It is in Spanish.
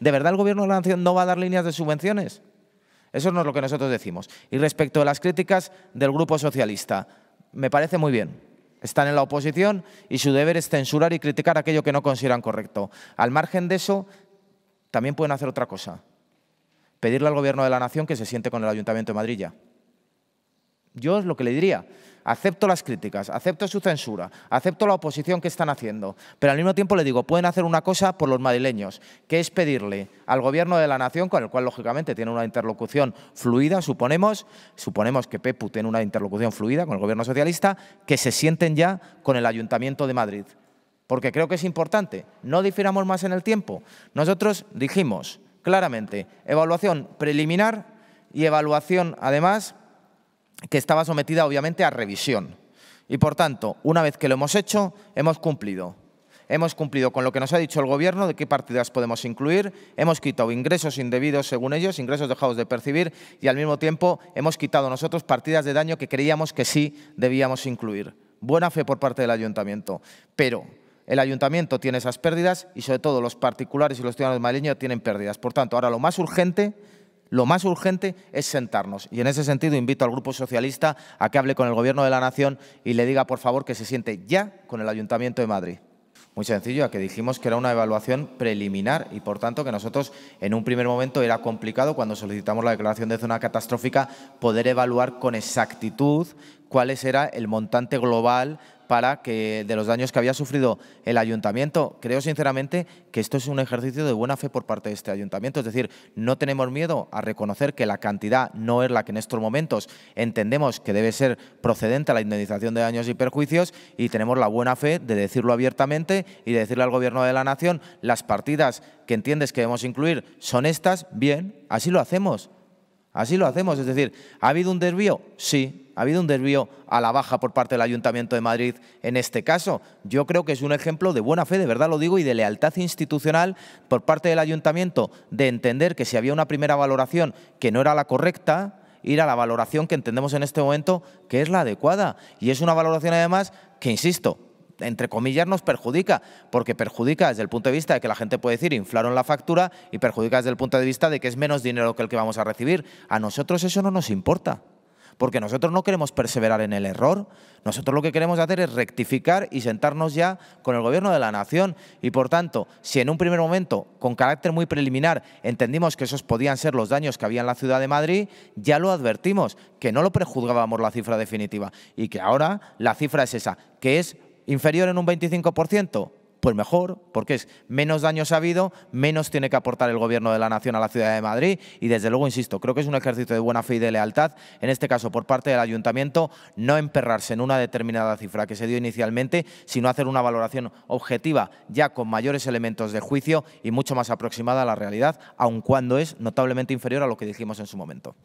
¿De verdad el Gobierno de la Nación no va a dar líneas de subvenciones? Eso no es lo que nosotros decimos. Y respecto a las críticas del Grupo Socialista, me parece muy bien. Están en la oposición y su deber es censurar y criticar aquello que no consideran correcto. Al margen de eso, también pueden hacer otra cosa. Pedirle al Gobierno de la Nación que se siente con el Ayuntamiento de Madrid ya. Yo es lo que le diría acepto las críticas, acepto su censura, acepto la oposición que están haciendo, pero al mismo tiempo le digo, pueden hacer una cosa por los madrileños, que es pedirle al gobierno de la nación, con el cual lógicamente tiene una interlocución fluida, suponemos, suponemos que Pepu tiene una interlocución fluida con el gobierno socialista, que se sienten ya con el Ayuntamiento de Madrid. Porque creo que es importante, no difiramos más en el tiempo. Nosotros dijimos claramente, evaluación preliminar y evaluación además que estaba sometida obviamente a revisión. Y por tanto, una vez que lo hemos hecho, hemos cumplido. Hemos cumplido con lo que nos ha dicho el Gobierno de qué partidas podemos incluir, hemos quitado ingresos indebidos según ellos, ingresos dejados de percibir y al mismo tiempo hemos quitado nosotros partidas de daño que creíamos que sí debíamos incluir. Buena fe por parte del Ayuntamiento. Pero el ayuntamiento tiene esas pérdidas y sobre todo los particulares y los ciudadanos madrileños tienen pérdidas. Por tanto, ahora lo más urgente lo más urgente es sentarnos. Y en ese sentido invito al Grupo Socialista a que hable con el Gobierno de la Nación y le diga, por favor, que se siente ya con el Ayuntamiento de Madrid. Muy sencillo, a que dijimos que era una evaluación preliminar y, por tanto, que nosotros en un primer momento era complicado, cuando solicitamos la declaración de zona catastrófica, poder evaluar con exactitud cuál era el montante global para que de los daños que había sufrido el ayuntamiento. Creo sinceramente que esto es un ejercicio de buena fe por parte de este ayuntamiento. Es decir, no tenemos miedo a reconocer que la cantidad no es la que en estos momentos entendemos que debe ser procedente a la indemnización de daños y perjuicios y tenemos la buena fe de decirlo abiertamente y de decirle al Gobierno de la Nación las partidas que entiendes que debemos incluir son estas, bien, así lo hacemos. Así lo hacemos, es decir, ¿ha habido un desvío? Sí, ha habido un desvío a la baja por parte del Ayuntamiento de Madrid en este caso. Yo creo que es un ejemplo de buena fe, de verdad lo digo, y de lealtad institucional por parte del Ayuntamiento de entender que si había una primera valoración que no era la correcta, ir a la valoración que entendemos en este momento que es la adecuada. Y es una valoración además que, insisto, entre comillas, nos perjudica, porque perjudica desde el punto de vista de que la gente puede decir inflaron la factura y perjudica desde el punto de vista de que es menos dinero que el que vamos a recibir. A nosotros eso no nos importa porque nosotros no queremos perseverar en el error, nosotros lo que queremos hacer es rectificar y sentarnos ya con el gobierno de la nación y por tanto, si en un primer momento, con carácter muy preliminar, entendimos que esos podían ser los daños que había en la ciudad de Madrid, ya lo advertimos, que no lo prejuzgábamos la cifra definitiva y que ahora la cifra es esa, que es ¿Inferior en un 25%? Pues mejor, porque es menos daño sabido, menos tiene que aportar el gobierno de la nación a la ciudad de Madrid y desde luego, insisto, creo que es un ejercicio de buena fe y de lealtad, en este caso por parte del ayuntamiento, no emperrarse en una determinada cifra que se dio inicialmente, sino hacer una valoración objetiva ya con mayores elementos de juicio y mucho más aproximada a la realidad, aun cuando es notablemente inferior a lo que dijimos en su momento.